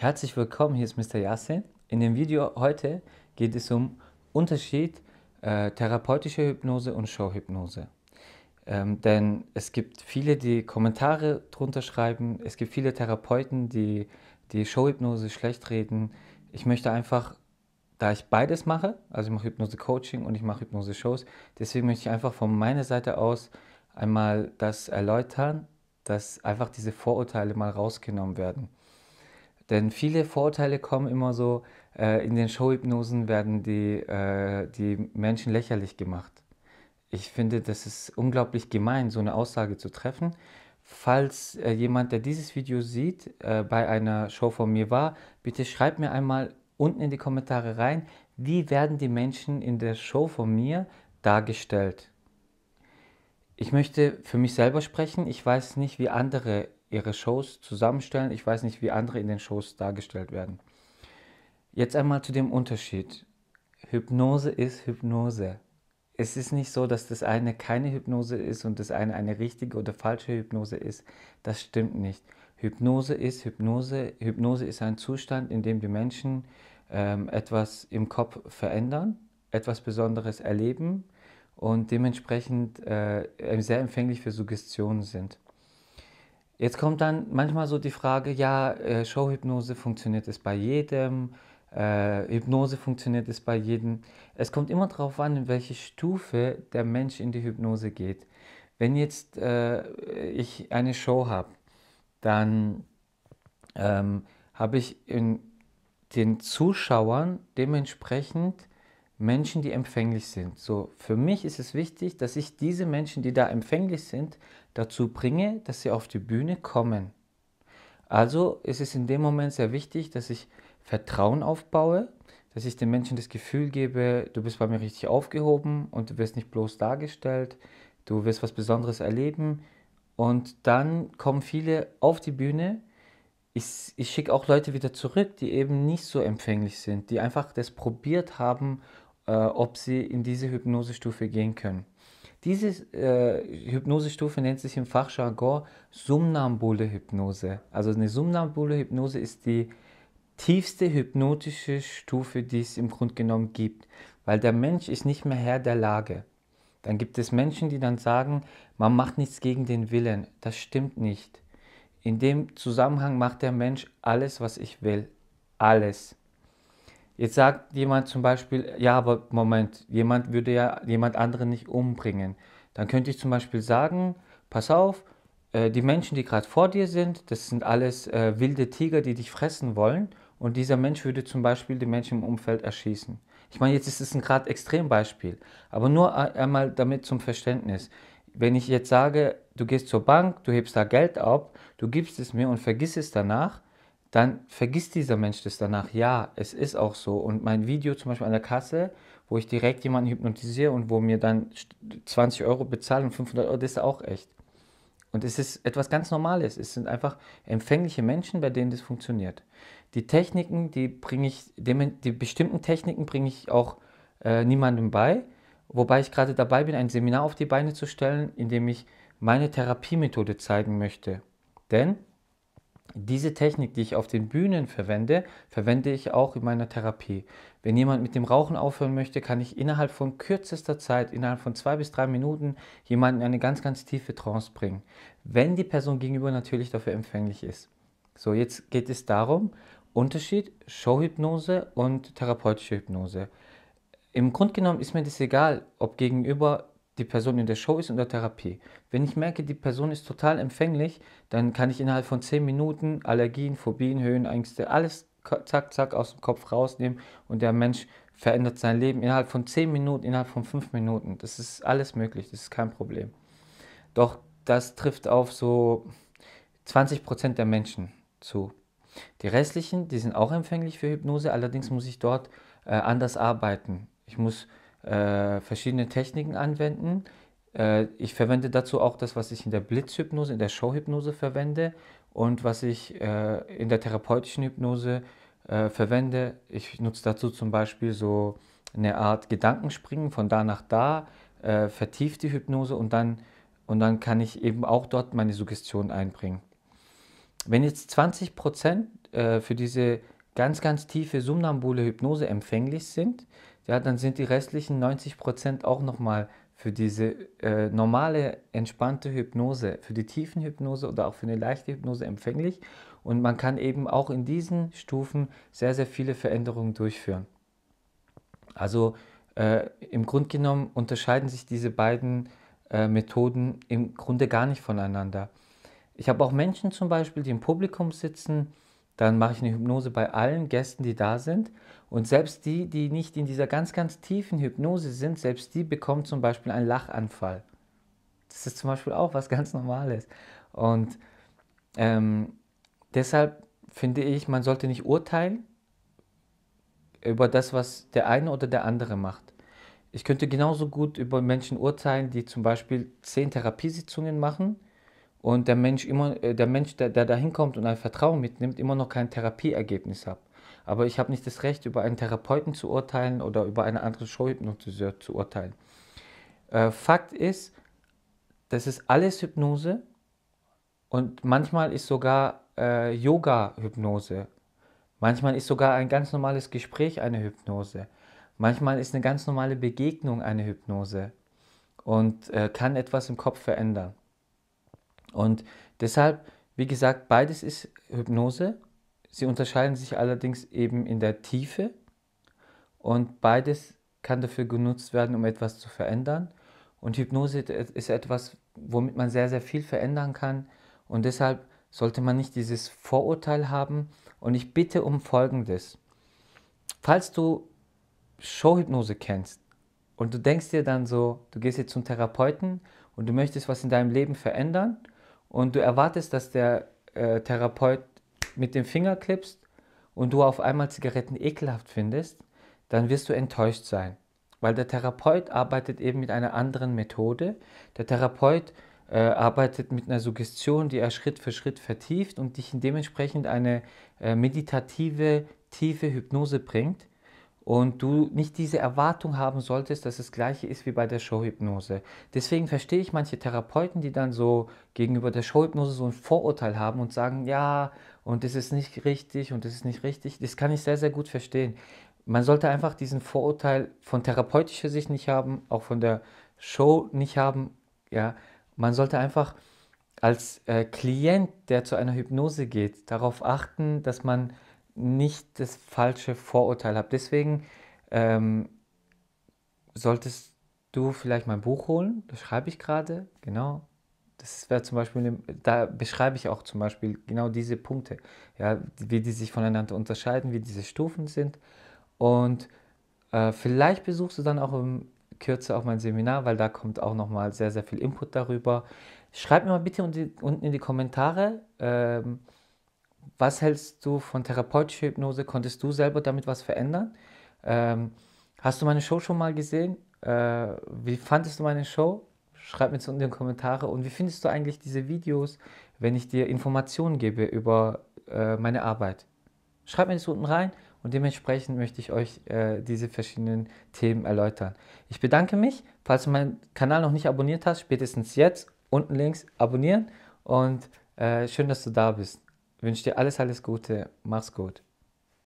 Herzlich willkommen, hier ist Mr. Yase. In dem Video heute geht es um Unterschied äh, therapeutischer Hypnose und Showhypnose. Ähm, denn es gibt viele, die Kommentare drunter schreiben, es gibt viele Therapeuten, die die Showhypnose schlecht reden. Ich möchte einfach, da ich beides mache, also ich mache Hypnose-Coaching und ich mache Hypnose-Shows, deswegen möchte ich einfach von meiner Seite aus einmal das erläutern, dass einfach diese Vorurteile mal rausgenommen werden. Denn viele Vorurteile kommen immer so, äh, in den Showhypnosen werden die, äh, die Menschen lächerlich gemacht. Ich finde, das ist unglaublich gemein, so eine Aussage zu treffen. Falls äh, jemand, der dieses Video sieht, äh, bei einer Show von mir war, bitte schreibt mir einmal unten in die Kommentare rein, wie werden die Menschen in der Show von mir dargestellt. Ich möchte für mich selber sprechen. Ich weiß nicht, wie andere ihre Shows zusammenstellen. Ich weiß nicht, wie andere in den Shows dargestellt werden. Jetzt einmal zu dem Unterschied. Hypnose ist Hypnose. Es ist nicht so, dass das eine keine Hypnose ist und das eine eine richtige oder falsche Hypnose ist. Das stimmt nicht. Hypnose ist Hypnose. Hypnose ist ein Zustand, in dem die Menschen ähm, etwas im Kopf verändern, etwas Besonderes erleben und dementsprechend äh, sehr empfänglich für Suggestionen sind. Jetzt kommt dann manchmal so die Frage, ja, äh, Showhypnose funktioniert es bei jedem, äh, Hypnose funktioniert es bei jedem. Es kommt immer darauf an, in welche Stufe der Mensch in die Hypnose geht. Wenn jetzt äh, ich eine Show habe, dann ähm, habe ich in den Zuschauern dementsprechend Menschen, die empfänglich sind. So, für mich ist es wichtig, dass ich diese Menschen, die da empfänglich sind, dazu bringe, dass sie auf die Bühne kommen. Also ist es in dem Moment sehr wichtig, dass ich Vertrauen aufbaue, dass ich den Menschen das Gefühl gebe, du bist bei mir richtig aufgehoben und du wirst nicht bloß dargestellt, du wirst was Besonderes erleben. Und dann kommen viele auf die Bühne. Ich, ich schicke auch Leute wieder zurück, die eben nicht so empfänglich sind, die einfach das probiert haben äh, ob sie in diese Hypnosestufe gehen können. Diese äh, Hypnosestufe nennt sich im Fachjargon somnambule Hypnose. Also eine somnambule Hypnose ist die tiefste hypnotische Stufe, die es im Grunde genommen gibt, weil der Mensch ist nicht mehr Herr der Lage. Dann gibt es Menschen, die dann sagen, man macht nichts gegen den Willen. Das stimmt nicht. In dem Zusammenhang macht der Mensch alles, was ich will. Alles. Jetzt sagt jemand zum Beispiel, ja, aber Moment, jemand würde ja jemand anderen nicht umbringen. Dann könnte ich zum Beispiel sagen, pass auf, äh, die Menschen, die gerade vor dir sind, das sind alles äh, wilde Tiger, die dich fressen wollen. Und dieser Mensch würde zum Beispiel die Menschen im Umfeld erschießen. Ich meine, jetzt ist es ein gerade Extrembeispiel, aber nur einmal damit zum Verständnis. Wenn ich jetzt sage, du gehst zur Bank, du hebst da Geld ab, du gibst es mir und vergiss es danach, dann vergisst dieser Mensch das danach. Ja, es ist auch so. Und mein Video zum Beispiel an der Kasse, wo ich direkt jemanden hypnotisiere und wo mir dann 20 Euro bezahlen und 500 Euro, das ist auch echt. Und es ist etwas ganz Normales. Es sind einfach empfängliche Menschen, bei denen das funktioniert. Die Techniken, die bringe ich, die bestimmten Techniken bringe ich auch äh, niemandem bei, wobei ich gerade dabei bin, ein Seminar auf die Beine zu stellen, in dem ich meine Therapiemethode zeigen möchte. Denn diese Technik, die ich auf den Bühnen verwende, verwende ich auch in meiner Therapie. Wenn jemand mit dem Rauchen aufhören möchte, kann ich innerhalb von kürzester Zeit, innerhalb von zwei bis drei Minuten, jemanden in eine ganz, ganz tiefe Trance bringen, wenn die Person gegenüber natürlich dafür empfänglich ist. So, jetzt geht es darum, Unterschied Showhypnose und therapeutische Hypnose. Im Grunde genommen ist mir das egal, ob gegenüber die Person in der Show ist, und der Therapie. Wenn ich merke, die Person ist total empfänglich, dann kann ich innerhalb von 10 Minuten Allergien, Phobien, Höhenängste, alles zack, zack aus dem Kopf rausnehmen und der Mensch verändert sein Leben innerhalb von 10 Minuten, innerhalb von 5 Minuten. Das ist alles möglich, das ist kein Problem. Doch das trifft auf so 20% der Menschen zu. Die restlichen, die sind auch empfänglich für Hypnose, allerdings muss ich dort äh, anders arbeiten. Ich muss äh, verschiedene Techniken anwenden. Äh, ich verwende dazu auch das, was ich in der Blitzhypnose, in der Showhypnose verwende und was ich äh, in der therapeutischen Hypnose äh, verwende. Ich nutze dazu zum Beispiel so eine Art Gedankenspringen von da nach da, äh, vertieft die Hypnose und dann, und dann kann ich eben auch dort meine Suggestion einbringen. Wenn jetzt 20 Prozent äh, für diese ganz, ganz tiefe somnambule Hypnose empfänglich sind, ja, dann sind die restlichen 90 Prozent auch nochmal für diese äh, normale, entspannte Hypnose, für die tiefen Hypnose oder auch für eine leichte Hypnose empfänglich. Und man kann eben auch in diesen Stufen sehr, sehr viele Veränderungen durchführen. Also äh, im Grunde genommen unterscheiden sich diese beiden äh, Methoden im Grunde gar nicht voneinander. Ich habe auch Menschen zum Beispiel, die im Publikum sitzen, dann mache ich eine Hypnose bei allen Gästen, die da sind. Und selbst die, die nicht in dieser ganz, ganz tiefen Hypnose sind, selbst die bekommen zum Beispiel einen Lachanfall. Das ist zum Beispiel auch was ganz Normales. Und ähm, deshalb finde ich, man sollte nicht urteilen über das, was der eine oder der andere macht. Ich könnte genauso gut über Menschen urteilen, die zum Beispiel zehn Therapiesitzungen machen und der Mensch immer, äh, der Mensch, der, der da hinkommt und ein Vertrauen mitnimmt, immer noch kein Therapieergebnis hat. Aber ich habe nicht das Recht, über einen Therapeuten zu urteilen oder über eine andere Showhypnotiseur zu urteilen. Äh, Fakt ist, das ist alles Hypnose und manchmal ist sogar äh, Yoga-Hypnose. Manchmal ist sogar ein ganz normales Gespräch eine Hypnose. Manchmal ist eine ganz normale Begegnung eine Hypnose und äh, kann etwas im Kopf verändern. Und deshalb, wie gesagt, beides ist Hypnose. Sie unterscheiden sich allerdings eben in der Tiefe und beides kann dafür genutzt werden, um etwas zu verändern. Und Hypnose äh, ist etwas, womit man sehr, sehr viel verändern kann. Und deshalb sollte man nicht dieses Vorurteil haben. Und ich bitte um Folgendes. Falls du Showhypnose kennst und du denkst dir dann so, du gehst jetzt zum Therapeuten und du möchtest was in deinem Leben verändern und du erwartest, dass der äh, Therapeut mit dem Finger klippst und du auf einmal Zigaretten ekelhaft findest, dann wirst du enttäuscht sein, weil der Therapeut arbeitet eben mit einer anderen Methode. Der Therapeut äh, arbeitet mit einer Suggestion, die er Schritt für Schritt vertieft und dich dementsprechend eine äh, meditative, tiefe Hypnose bringt und du nicht diese Erwartung haben solltest, dass es das gleiche ist wie bei der Showhypnose. Deswegen verstehe ich manche Therapeuten, die dann so gegenüber der Showhypnose so ein Vorurteil haben und sagen, ja, und das ist nicht richtig und das ist nicht richtig. Das kann ich sehr, sehr gut verstehen. Man sollte einfach diesen Vorurteil von therapeutischer Sicht nicht haben, auch von der Show nicht haben. Ja, man sollte einfach als äh, Klient, der zu einer Hypnose geht, darauf achten, dass man nicht das falsche Vorurteil habe. Deswegen ähm, solltest du vielleicht mein Buch holen, das schreibe ich gerade, genau. Das wäre zum Beispiel, da beschreibe ich auch zum Beispiel genau diese Punkte, ja, wie die sich voneinander unterscheiden, wie diese Stufen sind. Und äh, vielleicht besuchst du dann auch im Kürze auch mein Seminar, weil da kommt auch nochmal sehr, sehr viel Input darüber. Schreib mir mal bitte unten in die Kommentare, ähm, was hältst du von therapeutischer Hypnose? Konntest du selber damit was verändern? Ähm, hast du meine Show schon mal gesehen? Äh, wie fandest du meine Show? Schreib mir es unten in die Kommentare. Und wie findest du eigentlich diese Videos, wenn ich dir Informationen gebe über äh, meine Arbeit? Schreib mir das unten rein und dementsprechend möchte ich euch äh, diese verschiedenen Themen erläutern. Ich bedanke mich. Falls du meinen Kanal noch nicht abonniert hast, spätestens jetzt unten links abonnieren und äh, schön, dass du da bist wünsche dir alles, alles Gute. Mach's gut.